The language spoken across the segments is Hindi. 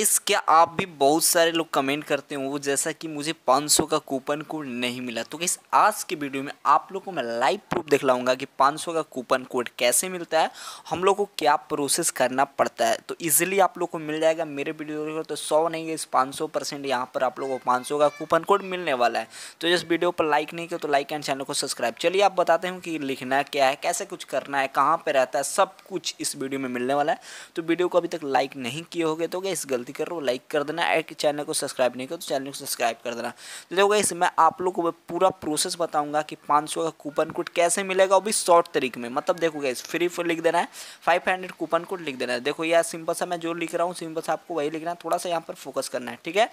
गाइस क्या आप भी बहुत सारे लोग कमेंट करते हो जैसा कि मुझे 500 का कूपन कोड नहीं मिला तो गाइस आज के वीडियो में आप लोग को मैं लाइव प्रूफ दिखलाऊंगा कि 500 का कूपन कोड कैसे मिलता है हम लोग को क्या प्रोसेस करना पड़ता है तो इजीली आप लोग को मिल जाएगा मेरे वीडियो को तो सौ नहीं गई पाँच सौ परसेंट यहाँ पर आप लोग को पाँच का कूपन कोड मिलने वाला है तो जिस वीडियो पर लाइक नहीं किया तो लाइक एंड चैनल को सब्सक्राइब चलिए आप बताते हो कि लिखना क्या है कैसे कुछ करना है कहाँ पर रहता है सब कुछ इस वीडियो में मिलने वाला है तो वीडियो को अभी तक लाइक नहीं किए हो तो गए इस गलती दिख रहा हो लाइक कर देना एक चैनल को सब्सक्राइब नहीं करो तो चैनल को सब्सक्राइब कर देना तो देखो इस मैं आप लोग को पूरा प्रोसेस बताऊंगा कि 500 का कूपन कोड कैसे मिलेगा वो भी शॉर्ट तरीके में मतलब देखो इस फ्री फ्री लिख देना है फाइव कूपन कोड लिख देना है देखो यार सिंपल सा मैं जो लिख रहा हूँ सिंपल सा आपको वही लिखना है थोड़ा सा यहाँ पर फोकस करना है ठीक है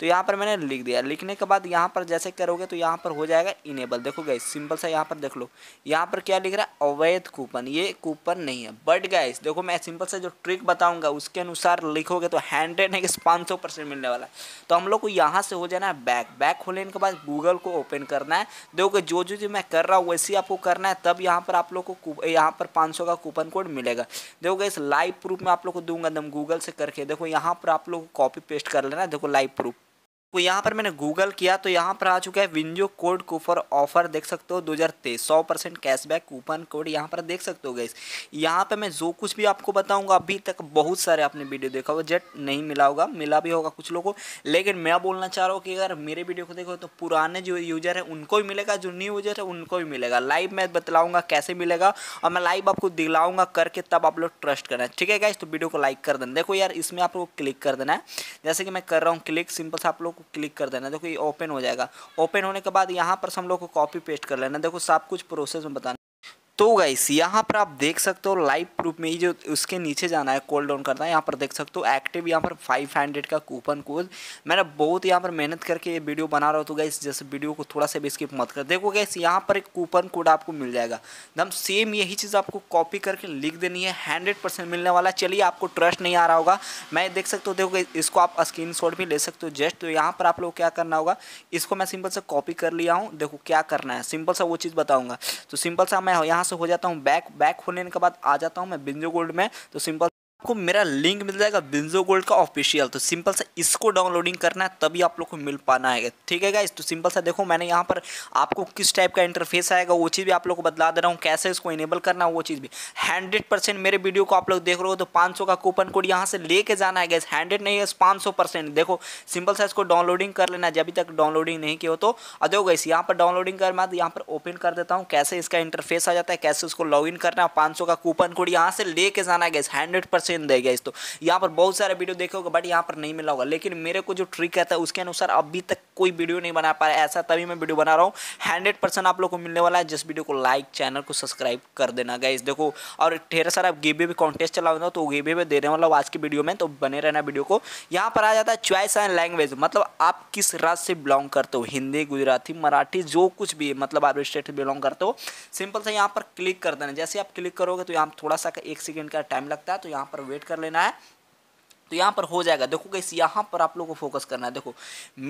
तो यहाँ पर मैंने लिख दिया लिखने के बाद यहाँ पर जैसे करोगे तो यहाँ पर हो जाएगा इनेबल देखो गाइस सिंपल सा यहाँ पर देख लो यहाँ पर क्या लिख रहा है अवैध कूपन ये कूपन नहीं है बट गाइस देखो मैं सिंपल से जो ट्रिक बताऊंगा उसके अनुसार लिखोगे तो हैंड हंड्रेड कि पाँच सौ परसेंट मिलने वाला है तो हम लोग को यहाँ से हो जाना है बैक बैक खोलने के बाद गूगल को ओपन करना है देखो जो जो जो मैं कर रहा हूँ वैसे आपको करना है तब यहाँ पर आप लोग को यहाँ पर पाँच का कूपन कोड मिलेगा देखो इस लाइव प्रूफ में आप लोग को दूंगा दम गूगल से करके देखो यहाँ पर आप लोग कॉपी पेस्ट कर लेना देखो लाइव प्रूफ तो यहाँ पर मैंने गूगल किया तो यहाँ पर आ चुका है विंजो कोड कूफर ऑफर देख सकते हो दो हजार तेईस सौ परसेंट कैशबैक कूपन कोड यहाँ पर देख सकते हो गई यहाँ पर मैं जो कुछ भी आपको बताऊँगा अभी तक बहुत सारे आपने वीडियो देखा होगा जेट नहीं मिला होगा मिला भी होगा कुछ लोगों को लेकिन मैं बोलना चाह रहा हूँ कि अगर मेरे वीडियो को देखो तो पुराने जो यूजर है उनको भी मिलेगा जो न्यू यूजर है उनको भी मिलेगा लाइव मैं बतलाऊँगा कैसे मिलेगा और मैं लाइव आपको दिलाऊंगा करके तब आप लोग ट्रस्ट करना है ठीक है गाइज तो वीडियो को लाइक कर देना देखो यार इसमें आप लोग क्लिक कर देना है जैसे कि मैं कर रहा हूँ क्लिक सिंपल से आप लोग आपको क्लिक कर देना देखो ये ओपन हो जाएगा ओपन होने के बाद यहाँ पर हम लोग को कॉपी पेस्ट कर लेना देखो सब कुछ प्रोसेस में बताना तो गाइस यहाँ पर आप देख सकते हो लाइव प्रूफ में ही जो उसके नीचे जाना है कॉल डाउन करना है यहाँ पर देख सकते हो एक्टिव यहाँ पर 500 का कूपन कोड मैंने बहुत यहाँ पर मेहनत करके ये वीडियो बना रहा हूँ तो गाइस जैसे वीडियो को थोड़ा सा भी स्किप मत कर देखो गाइस यहाँ पर एक कूपन कोड आपको मिल जाएगा एकदम सेम यही चीज़ आपको कॉपी करके लिख देनी है हंड्रेड मिलने वाला चलिए आपको ट्रस्ट नहीं आ रहा होगा मैं देख सकता हूँ देखो इसको आप स्क्रीन भी ले सकते हो जस्ट तो यहाँ पर आप लोग क्या करना होगा इसको मैं सिंपल से कॉपी कर लिया हूँ देखो क्या करना है सिंपल सा वो चीज़ बताऊँगा तो सिंपल सा मैं यहाँ से हो जाता हूँ बैक बैक होने के बाद आ जाता हूँ मैं बिंजो गोल्ड में तो सिंपल आपको मेरा लिंक मिल जाएगा बिंजो गोल्ड का ऑफिशियल तो सिंपल सा इसको डाउनलोडिंग करना है तभी आप लोग को मिल पाना है ठीक है गाइस तो सिंपल सा देखो मैंने यहाँ पर आपको किस टाइप का इंटरफेस आएगा वो चीज़ भी आप लोग को बदला दे रहा हूँ कैसे इसको इनेबल करना है वो चीज़ भी हंड्रेड परसेंट मेरे वीडियो को आप लोग देख रहे हो तो पाँच का कूपन कोड यहाँ से लेके जाना है गैस हंड्रेड नहीं है पाँच देखो सिंपल सा इसको डाउनलोडिंग कर लेना जब तक डाउनलोडिंग नहीं किया हो तो देखो गैस यहाँ पर डाउनलोडिंग कर मैं यहाँ पर ओपन कर देता हूँ कैसे इसका इंटरफेस आ जाता है कैसे उसको लॉग करना है पाँच का कूपन कोड यहाँ से लेके जाना है गैस हंड्रेड ऑप्शन दे गया इस तो यहाँ पर बहुत सारे वीडियो देखे होगा बट यहाँ पर नहीं मिला होगा लेकिन मेरे को जो ट्रिक रहता है उसके अनुसार अभी तक कोई वीडियो नहीं बना पाया ऐसा तभी मैं वीडियो बना रहा हूँ हंड्रेड आप लोग को मिलने वाला है जिस वीडियो को लाइक चैनल को सब्सक्राइब कर देना गया देखो और ढेर सारा गेबे भी कॉन्टेस्ट चला हुआ तो गेबे में देने वाला आज की वीडियो में तो बने रहना वीडियो को यहाँ पर आ जाता है चॉइस एंड लैंग्वेज मतलब आप किस राज्य से बिलोंग करते हो हिंदी गुजराती मराठी जो कुछ भी मतलब आप स्टेट से बिलोंग करते हो सिंपल से यहाँ पर क्लिक कर देना जैसे आप क्लिक करोगे तो यहाँ थोड़ा सा एक सेकेंड का टाइम लगता है तो यहाँ पर पर वेट कर लेना है तो यहाँ पर हो जाएगा देखो कैसे यहाँ पर आप लोग को फोकस करना है देखो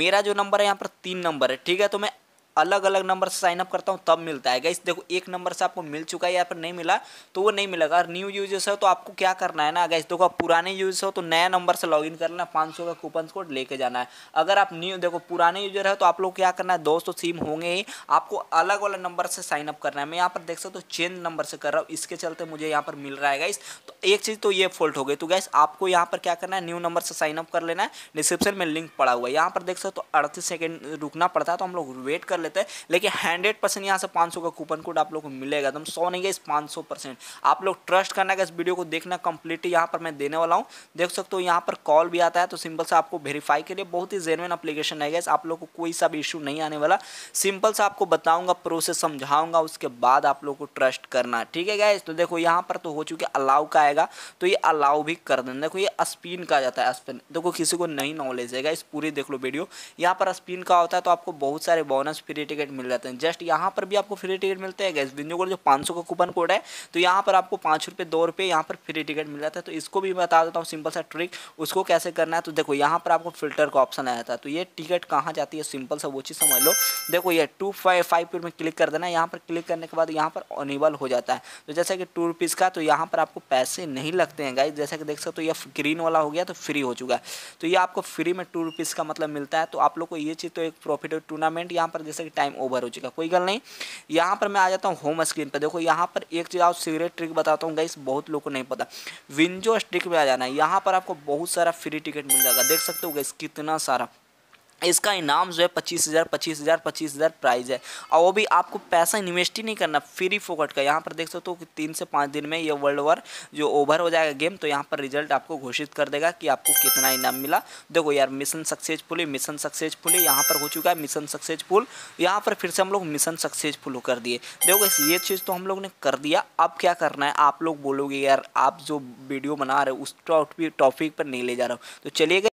मेरा जो नंबर है यहाँ पर तीन नंबर है ठीक है तो मैं अलग अलग नंबर से साइनअप करता हूँ तब मिलता है गैस देखो एक नंबर से आपको मिल चुका है या फिर नहीं मिला तो वो नहीं मिलेगा और न्यू यूजर्स हो तो आपको क्या करना है ना गैस देखो आप पुराने यूजर्स हो तो नया नंबर से लॉगिन करना है पाँच का कूपन कोड लेके जाना है अगर आप न्यू देखो पुराने यूजर है तो आप लोग क्या करना है दो सिम तो होंगे ही आपको अलग अलग नंबर से साइनअप करना है मैं यहाँ पर देख सकता हूँ चेंज नंबर से कर रहा हूँ इसके चलते मुझे यहाँ पर मिल रहा है गाइस तो एक चीज़ तो ये फॉल्ट हो गई तो गैस आपको यहाँ पर क्या करना है न्यू नंबर से साइनअप कर लेना है डिस्क्रिप्शन में लिंक पड़ा हुआ है यहाँ पर देख सकते हो तो अड़तीस सेकेंड रुकना पड़ता है तो हम लोग वेट कर कर लेते हैं लेकिन हंड्रेड परसेंट यहाँ से पाँच सौ का कूपन कोड आप लोग को मिलेगा एकदम तो सौ नहीं है इस पाँच सौ परसेंट आप लोग ट्रस्ट करना का इस वीडियो को देखना कंप्लीट यहाँ पर मैं देने वाला हूँ देख सकते हो यहाँ पर कॉल भी आता है तो सिंपल से आपको वेरीफाई के लिए बहुत ही जेनवन अपलीकेशन है गैस आप लोग को कोई सा भी इशू नहीं आने वाला सिंपल से आपको बताऊँगा प्रोसेस समझाऊंगा उसके बाद आप लोग को ट्रस्ट करना ठीक है गैस तो देखो यहाँ पर तो हो चुके अलाउ का आएगा तो ये अलाउ भी कर देना देखो ये स्पिन का जाता है स्पिन देखो किसी को नहीं नॉलेज है इस पूरी देख लो वीडियो यहाँ पर स्पिन का होता है तो आपको बहुत सारे बोनस फ्री टिकट मिल जाते हैं जस्ट यहाँ पर भी आपको फ्री टिकट मिलते हैं गैस बिंजो जो पाँच का कूपन कोड है तो यहाँ पर आपको पाँच रुपये दो रुपये यहाँ पर फ्री टिकट मिल जाता है तो इसको भी बता देता हूँ सिंपल सा ट्रिक उसको कैसे करना है तो देखो यहाँ पर आपको फिल्टर का ऑप्शन आया था तो ये टिकट कहाँ जाती है सिंपल सा वो चीज़ समझ लो देखो ये टू फाइव फाइव में क्लिक कर देना यहाँ पर क्लिक करने के बाद यहाँ पर अनिबल हो जाता है तो जैसे कि टू रुपीज़ का तो यहाँ पर आपको पैसे नहीं लगते हैं गाइज जैसे कि देख सकते हो ये ग्रीन वाला हो गया तो फ्री हो चुका है तो ये आपको फ्री में टू रुपीज़ का मतलब मिलता है तो आप लोग को ये चीज़ तो एक प्रॉफिट टूर्नामेंट यहाँ पर जैसे जैसे कि टाइम ओवर हो चुका कोई गल नहीं यहाँ पर मैं आ जाता हूँ होम स्क्रीन पर देखो यहाँ पर एक चीज़ आप सिगरेट ट्रिक बताता हूँ गाइस बहुत लोग को नहीं पता विंजो स्टिक में आ जाना है यहाँ पर आपको बहुत सारा फ्री टिकट मिल जाएगा देख सकते हो गाइस कितना सारा इसका इनाम जो है पच्चीस हज़ार पच्चीस हज़ार पच्चीस हज़ार प्राइज़ है और वो भी आपको पैसा इन्वेस्ट ही नहीं करना फ्री फोकट का यहाँ पर देख सकते हो तो तीन से पाँच दिन में ये वर्ल्ड वॉर जो ओवर हो जाएगा गेम तो यहाँ पर रिजल्ट आपको घोषित कर देगा कि आपको कितना इनाम मिला देखो यार मिशन सक्सेसफुली मिशन सक्सेसफुली यहाँ पर हो चुका है मिशन सक्सेसफुल यहाँ पर फिर से हम लोग मिशन सक्सेसफुल कर दिए देखो ये चीज़ तो हम लोग ने कर दिया अब क्या करना है आप लोग बोलोगे यार आप जो वीडियो बना रहे हो उस टॉपिक पर नहीं ले जा रहा हूँ तो चलिए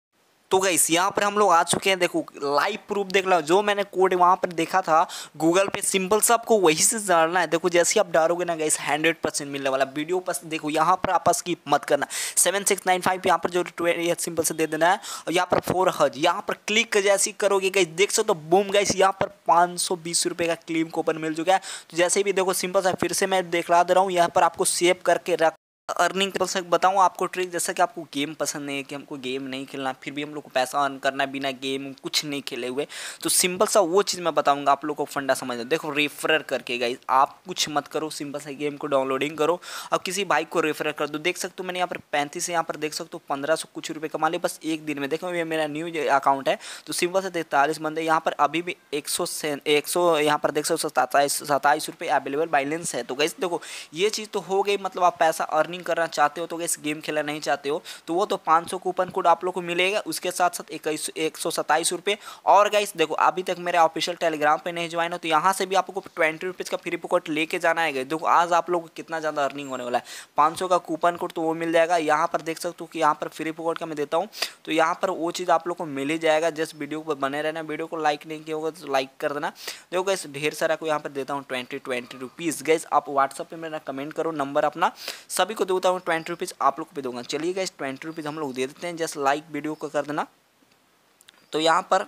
तो गाइस यहाँ पर हम लोग आ चुके हैं देखो लाइव प्रूफ देख लो जो मैंने कोड वहाँ पर देखा था गूगल पे सिंपल सा आपको वही से जानना है देखो जैसे ही आप डालोगे ना गाइस हंड्रेड परसेंट मिलने वाला वीडियो पर देखो यहाँ पर आपस की मत करना सेवन सिक्स नाइन फाइव यहाँ पर जो ट्वेंटी सिंपल से दे देना है और यहाँ पर फोर हज यहाँ पर क्लिक जैसे ही करोगे गई देख सकते तो बूम गाइस यहाँ पर पाँच सौ बीस रुपये का क्लीम कूपन मिल चुका है तो जैसे भी देखो सिंपल सा फिर से मैं देख रहा दे रहा हूँ यहाँ पर आपको सेव करके रख अर्निंग पर्सन बताऊँ आपको ट्रिक जैसा कि आपको गेम पसंद नहीं है कि हमको गेम नहीं खेलना फिर भी हम लोग को पैसा अर्न करना है बिना गेम कुछ नहीं खेले हुए तो सिंपल सा वो चीज़ मैं बताऊँगा आप लोग को फंडा समझ देखो रेफरर करके गाइज आप कुछ मत करो सिंपल सा गेम को डाउनलोडिंग करो और किसी बाइक को रेफरर कर दो देख सकते हो मैंने यहाँ पर पैंतीस यहाँ पर देख सकते हो पंद्रह सौ कुछ रुपये कमा लिए बस एक दिन में देखो ये मेरा न्यू अकाउंट है तो सिंपल सा तैंतालीस बंदे यहाँ पर अभी भी एक सौ एक सौ यहाँ पर देख सकते हो सताईस सताईस रुपये अवेलेबल बैलेंस है तो गाइज देखो ये चीज़ तो हो गई मतलब आप पैसा अर्निंग अर्निंग करना चाहते हो तो इस गेम खेलना नहीं चाहते हो तो वो तो पाँच सौ कूपन कोड आप लोग को मिलेगा उसके साथ साथ इक्कीस एक सौ सत्ताईस रुपये और गाइस देखो अभी तक मेरे ऑफिशियल टेलीग्राम पे नहीं ज्वाइन हो तो यहाँ से भी आपको ट्वेंटी रुपीज़ का फ्री कोड लेके जाना है देखो आज आप लोग कितना ज़्यादा अर्निंग होने वाला है पाँच का कूपन कोड तो वो मिल जाएगा यहाँ पर देख सकते हो कि यहाँ पर फ्री कोड का मैं देता हूँ तो यहाँ पर वो चीज़ आप लोग को मिल ही जाएगा जस्ट वीडियो पर बने रहना वीडियो को लाइक नहीं किया होगा तो लाइक कर देना देखो गैस ढेर सारा को यहाँ पर देता हूँ ट्वेंटी ट्वेंटी रुपीज़ गैस आप व्हाट्सअप पर मेरा कमेंट करो नंबर अपना सभी को को देता हूँ ट्वेंटी रुपीज़ आप लोग को भी दूंगा चलिए गए ट्वेंटी रुपीज़ हम लोग दे देते हैं जस्ट लाइक वीडियो को कर देना तो यहाँ पर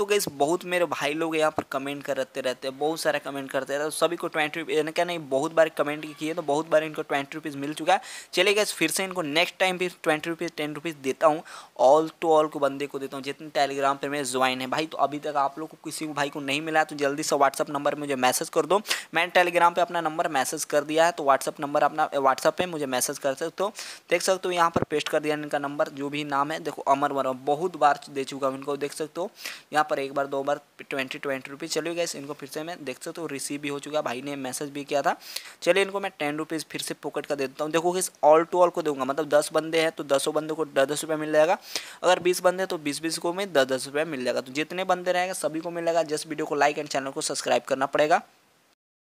तो गैस बहुत मेरे भाई लोग यहाँ पर कमेंट करते रहते हैं बहुत सारा कमेंट करते रहते सभी को ट्वेंटी रुपीज़ क्या नहीं बहुत बार कमेंट किए तो बहुत बार इनको ट्वेंटी रुपीज़ मिल चुका है चले गए फिर से इनको नेक्स्ट टाइम भी ट्वेंटी रुपीज़ टेन रुपीज़ देता हूँ ऑल टू ऑल को बंदे को देता हूँ जितने टेलीग्राम पर मेरे ज्वाइन है भाई तो अभी तक आप लोग को किसी भाई को नहीं मिला तो जल्दी से व्हाट्सअप नंबर मुझे मैसेज कर दो मैंने टेलीग्राम पर अपना नंबर मैसेज कर दिया है तो व्हाट्सअप नंबर अपना व्हाट्सअप पर मुझे मैसेज कर सकते हो तो देख सकते हो यहाँ पर पेस्ट कर दिया इनका नंबर जो भी नाम है देखो अमर वर्मा बहुत बार दे चुका हूँ इनको देख सकते हो यहाँ पर एक बार दो बार ट्वेंटी ट्वेंटी रुपीज़ चलिए गैस इनको फिर से मैं देख सकते हो रिसीव भी हो चुका भाई ने मैसेज भी किया था चलिए इनको मैं टेन रुपीज़ फिर से पॉकेट का दे देता हूँ देखो इस ऑल टू ऑल को दूंगा मतलब दस बंदे हैं तो दसों बंदों को दस दस मिल जाएगा अगर बीस बंदे तो बीस बीस को मैं दस दस मिल जाएगा तो जितने बंदे रहेंगे सभी को मिलेगा जस्ट वीडियो को लाइक एंड चैनल को सब्सक्राइब करना पड़ेगा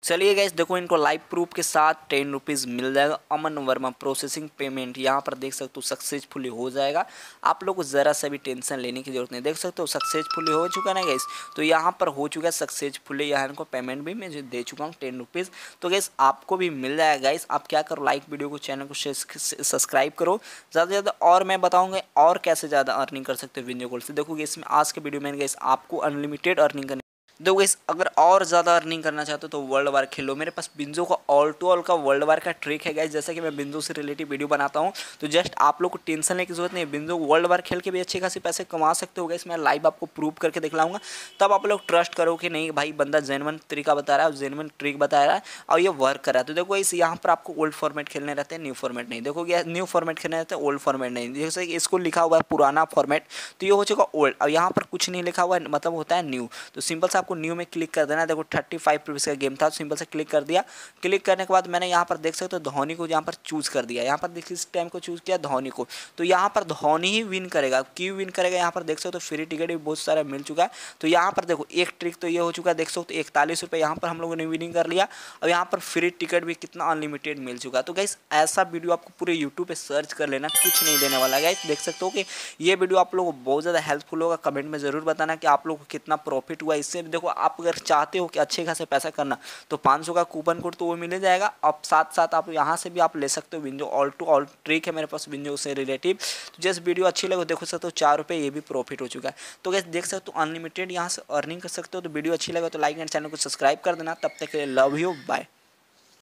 चलिए गैस देखो इनको लाइव प्रूफ के साथ टेन रुपीज़ मिल जाएगा अमन वर्मा प्रोसेसिंग पेमेंट यहाँ पर देख सकते हो सक्सेसफुली हो जाएगा आप लोग को ज़रा सा भी टेंशन लेने की जरूरत नहीं देख सकते हो सक्सेसफुली हो चुका ना गैस तो यहाँ पर हो चुका है सक्सेसफुली यहाँ इनको पेमेंट भी मैं दे चुका हूँ टेन रुपीज़ तो गैस आपको भी मिल जाएगा गैस आप क्या करो लाइक वीडियो को चैनल को सब्सक्राइब करो ज़्यादा से ज़्यादा और मैं बताऊँगा और कैसे ज़्यादा अर्निंग कर सकते हो वीडियो कॉल से देखो गैस में आज के वीडियो में गैस आपको अनलिमिटेड अर्निंग करने दो इस अगर और ज़्यादा अर्निंग करना चाहते हो तो वर्ल्ड वार खेलो मेरे पास बिंजो का ऑल टू ऑल का वर्ल्ड वार का ट्रिक है गैस जैसे कि मैं बिंजो से रिलेटेड वीडियो बनाता हूँ तो जस्ट आप लोग को टेंशन लेने की जरूरत नहीं बिंजो वर्ल्ड वार खेल के भी अच्छे खासी पैसे कमा सकते हो गए मैं लाइव आपको प्रूव करके दिखलाऊंगा तब आप लोग ट्रस्ट करो कि नहीं भाई बंदा जेनवन तरीका बता रहा है जेनवन ट्रिक बता रहा है और ये वर्क कर रहा है तो देखो इस यहाँ पर आपको ओल्ड फॉर्मेट खेलने रहते हैं न्यू फॉर्मेट नहीं देखो क्या न्यू फॉर्मेट खेलने रहते हैं ओल्ड फॉर्मेट नहीं जैसे इसको लिखा हुआ है पुराना फॉर्मेट तो ये हो चुका ओल्ड और यहाँ पर कुछ नहीं लिखा हुआ है मतलब होता है न्यू तो सिंपल सा आपको न्यू में क्लिक कर देना देखो थर्टी फाइव रुपीज़ का गेम था सिंपल से क्लिक कर दिया क्लिक करने के बाद मैंने यहाँ पर देख सकते हो धोनी को यहाँ पर चूज़ कर दिया यहाँ पर देखिए इस टाइम को चूज़ किया धोनी को तो यहाँ पर धोनी ही विन करेगा क्यों विन करेगा यहाँ पर देख सकते हो फ्री टिकट भी बहुत सारा मिल चुका है तो यहाँ पर देखो एक ट्रिक तो ये हो चुका है देख सकते हो इकतालीस रुपये यहाँ पर हम लोगों ने विनिंग कर लिया और यहाँ पर फ्री टिकट भी कितना अनलिमिटेड मिल चुका तो गाइस ऐसा वीडियो आपको पूरे यूट्यूब पर सर्च कर लेना कुछ नहीं देने वाला गाइस देख सकते हो कि ये वीडियो आप लोगों को बहुत ज़्यादा हेल्पफुल होगा कमेंट में ज़रूर बताना कि आप लोग को कितना प्रॉफिट हुआ इससे देखो आप अगर चाहते हो कि अच्छे खासे पैसा करना तो 500 का कूपन कोड तो वो मिल जाएगा अब साथ साथ आप यहाँ से भी आप ले सकते हो Winzo all to all trick है मेरे पास विंजो से रिलेटिव तो जैसे वीडियो अच्छी लगे देखो सकते हो चार रुपये ये भी प्रॉफिट हो चुका है तो कैसे देख सकते हो अनलिमिटेड यहाँ से अर्निंग कर सकते हो तो वीडियो अच्छी लगे तो लाइक एंड चैनल को सब्सक्राइब कर देना तब तक के लिए लव यू बाय